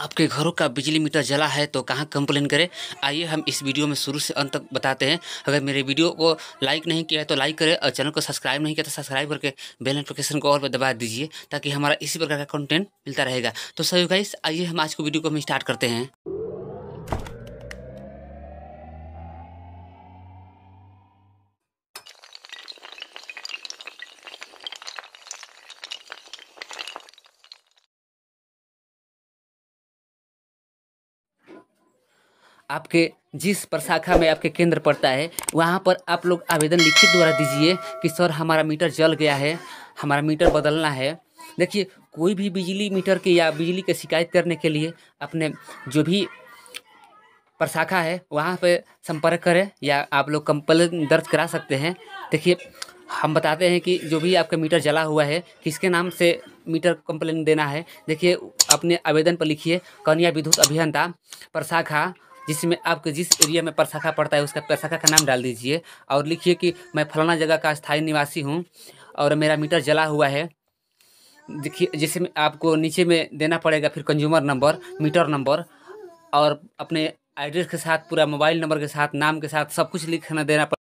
आपके घरों का बिजली मीटर जला है तो कहाँ कंप्लेन करें आइए हम इस वीडियो में शुरू से अंत तक बताते हैं अगर मेरे वीडियो को लाइक नहीं किया है तो लाइक करें और चैनल को सब्सक्राइब नहीं किया तो सब्सक्राइब करके बेल नोटिफिकेशन को और दबा दीजिए ताकि हमारा इसी प्रकार का कंटेंट मिलता रहेगा तो सही गाइस आइए हम आज को वीडियो को हम स्टार्ट करते हैं आपके जिस प्रशाखा में आपके केंद्र पड़ता है वहाँ पर आप लोग आवेदन लिखित द्वारा दीजिए कि सर हमारा मीटर जल गया है हमारा मीटर बदलना है देखिए कोई भी बिजली मीटर के या बिजली के शिकायत करने के लिए अपने जो भी प्रशाखा है वहाँ पे संपर्क करें या आप लोग कंप्लेन दर्ज करा सकते हैं देखिए हम बताते हैं कि जो भी आपका मीटर जला हुआ है किसके नाम से मीटर कंप्लेन देना है देखिए अपने आवेदन पर लिखिए कन्या विद्युत अभियंता प्रशाखा जिसमें आपके जिस एरिया में प्रशाखा पड़ता है उसका प्रशाखा का नाम डाल दीजिए और लिखिए कि मैं फलाना जगह का स्थायी निवासी हूँ और मेरा मीटर जला हुआ है देखिए जिसमें आपको नीचे में देना पड़ेगा फिर कंज्यूमर नंबर मीटर नंबर और अपने एड्रेस के साथ पूरा मोबाइल नंबर के साथ नाम के साथ सब कुछ लिखना देना पड़ेगा